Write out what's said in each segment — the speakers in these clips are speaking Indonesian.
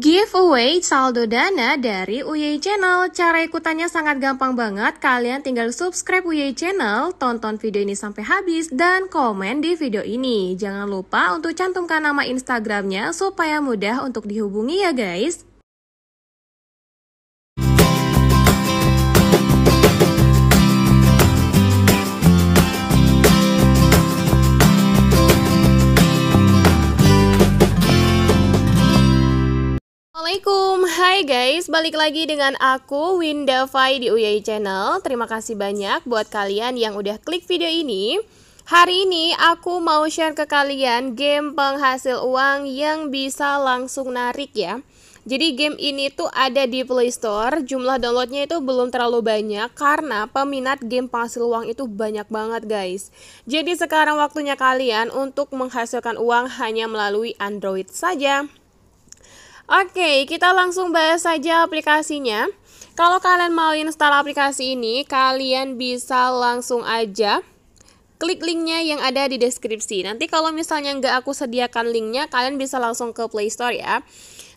Giveaway saldo dana dari UY Channel. Cara ikutannya sangat gampang banget. Kalian tinggal subscribe UY Channel, tonton video ini sampai habis, dan komen di video ini. Jangan lupa untuk cantumkan nama Instagramnya supaya mudah untuk dihubungi ya guys. Hai guys, balik lagi dengan aku Winda di UYI Channel. Terima kasih banyak buat kalian yang udah klik video ini. Hari ini aku mau share ke kalian game penghasil uang yang bisa langsung narik ya. Jadi game ini tuh ada di Play Store, jumlah downloadnya itu belum terlalu banyak karena peminat game penghasil uang itu banyak banget guys. Jadi sekarang waktunya kalian untuk menghasilkan uang hanya melalui Android saja. Oke, kita langsung bahas saja aplikasinya. Kalau kalian mau install aplikasi ini, kalian bisa langsung aja klik linknya yang ada di deskripsi. Nanti kalau misalnya nggak aku sediakan linknya, kalian bisa langsung ke Play Store ya.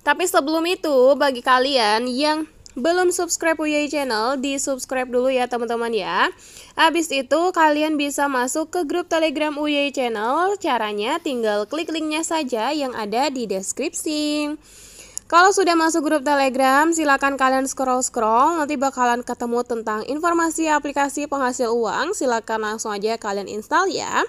Tapi sebelum itu, bagi kalian yang belum subscribe UI Channel, di subscribe dulu ya teman-teman ya. Habis itu kalian bisa masuk ke grup Telegram UI Channel. Caranya tinggal klik linknya saja yang ada di deskripsi. Kalau sudah masuk grup Telegram, silakan kalian scroll-scroll, nanti bakalan ketemu tentang informasi aplikasi penghasil uang. Silakan langsung aja kalian install ya.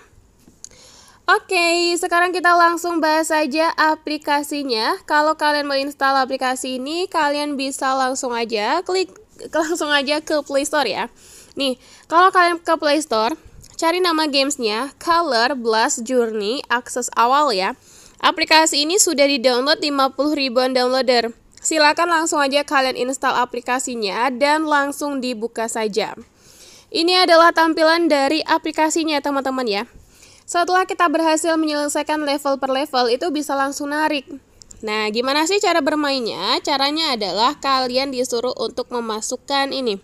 Oke, sekarang kita langsung bahas aja aplikasinya. Kalau kalian mau install aplikasi ini, kalian bisa langsung aja klik langsung aja ke Play Store ya. Nih, kalau kalian ke Play Store, cari nama gamesnya Color Blast Journey Akses Awal ya. Aplikasi ini sudah di-download 50 ribuan downloader. Silakan langsung aja kalian install aplikasinya dan langsung dibuka saja. Ini adalah tampilan dari aplikasinya teman-teman ya. Setelah kita berhasil menyelesaikan level per level itu bisa langsung narik. Nah, gimana sih cara bermainnya? Caranya adalah kalian disuruh untuk memasukkan ini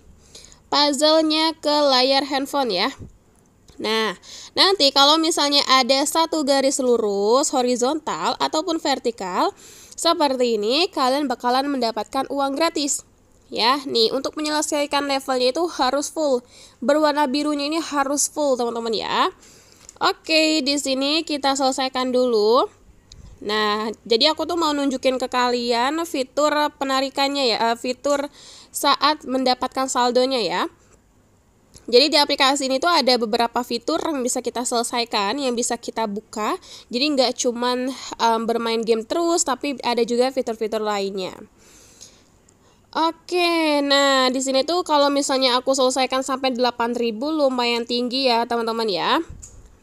puzzle-nya ke layar handphone ya. Nah, nanti kalau misalnya ada satu garis lurus horizontal ataupun vertikal seperti ini, kalian bakalan mendapatkan uang gratis. Ya, nih untuk menyelesaikan levelnya itu harus full. Berwarna birunya ini harus full, teman-teman ya. Oke, di sini kita selesaikan dulu. Nah, jadi aku tuh mau nunjukin ke kalian fitur penarikannya ya, eh, fitur saat mendapatkan saldonya ya. Jadi di aplikasi ini tuh ada beberapa fitur yang bisa kita selesaikan, yang bisa kita buka. Jadi nggak cuman um, bermain game terus, tapi ada juga fitur-fitur lainnya. Oke, nah di sini tuh kalau misalnya aku selesaikan sampai 8000 lumayan tinggi ya, teman-teman ya.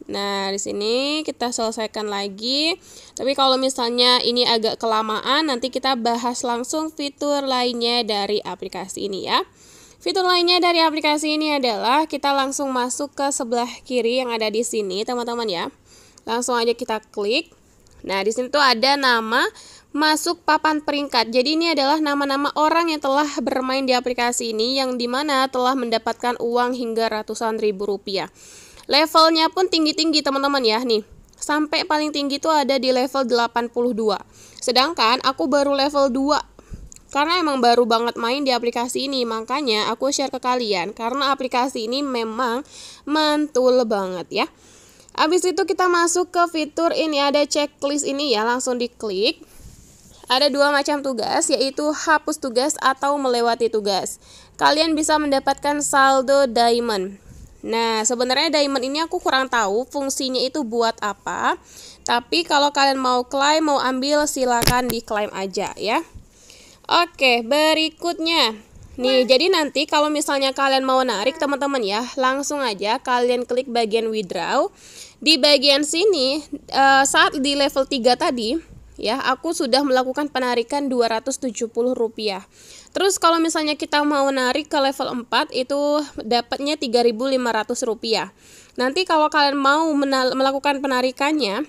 Nah, di sini kita selesaikan lagi. Tapi kalau misalnya ini agak kelamaan, nanti kita bahas langsung fitur lainnya dari aplikasi ini ya. Fitur lainnya dari aplikasi ini adalah kita langsung masuk ke sebelah kiri yang ada di sini, teman-teman ya. Langsung aja kita klik. Nah, di sini tuh ada nama masuk papan peringkat. Jadi ini adalah nama-nama orang yang telah bermain di aplikasi ini yang dimana telah mendapatkan uang hingga ratusan ribu rupiah. Levelnya pun tinggi-tinggi teman-teman ya nih. Sampai paling tinggi itu ada di level 82. Sedangkan aku baru level 2 karena emang baru banget main di aplikasi ini, makanya aku share ke kalian karena aplikasi ini memang mantul banget ya. Abis itu kita masuk ke fitur ini ada checklist ini ya, langsung diklik. Ada dua macam tugas, yaitu hapus tugas atau melewati tugas. Kalian bisa mendapatkan saldo diamond. Nah, sebenarnya diamond ini aku kurang tahu fungsinya itu buat apa. Tapi kalau kalian mau klaim, mau ambil, silakan diklaim aja ya. Oke, berikutnya. Nih, jadi nanti kalau misalnya kalian mau narik hmm. teman-teman ya, langsung aja kalian klik bagian withdraw. Di bagian sini eh, saat di level 3 tadi ya, aku sudah melakukan penarikan Rp270. Terus kalau misalnya kita mau narik ke level 4 itu dapatnya Rp3.500. Nanti kalau kalian mau melakukan penarikannya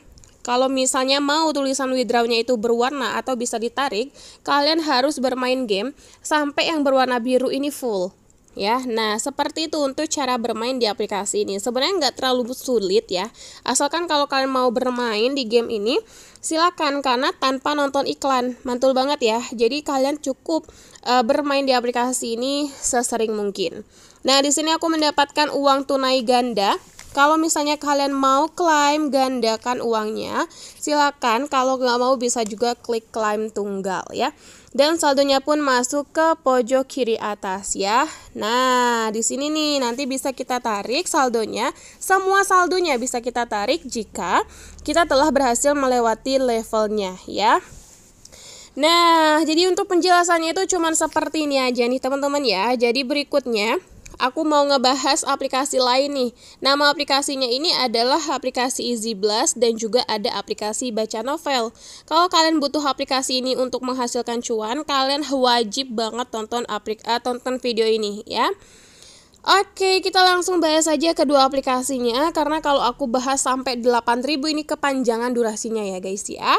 kalau misalnya mau tulisan withdrawnya itu berwarna atau bisa ditarik, kalian harus bermain game sampai yang berwarna biru ini full ya. Nah, seperti itu untuk cara bermain di aplikasi ini. Sebenarnya nggak terlalu sulit ya. Asalkan kalau kalian mau bermain di game ini, silakan karena tanpa nonton iklan. Mantul banget ya. Jadi kalian cukup uh, bermain di aplikasi ini sesering mungkin. Nah, di sini aku mendapatkan uang tunai ganda kalau misalnya kalian mau klaim gandakan uangnya, silakan. Kalau nggak mau bisa juga klik klaim tunggal ya. Dan saldonya pun masuk ke pojok kiri atas ya. Nah, di sini nih nanti bisa kita tarik saldonya. Semua saldonya bisa kita tarik jika kita telah berhasil melewati levelnya ya. Nah, jadi untuk penjelasannya itu cuman seperti ini aja nih teman-teman ya. Jadi berikutnya aku mau ngebahas aplikasi lain nih. Nama aplikasinya ini adalah aplikasi Easy Blast dan juga ada aplikasi baca novel. Kalau kalian butuh aplikasi ini untuk menghasilkan cuan, kalian wajib banget tonton aplik uh, tonton video ini ya. Oke, kita langsung bahas aja kedua aplikasinya karena kalau aku bahas sampai 8000 ini kepanjangan durasinya ya guys ya.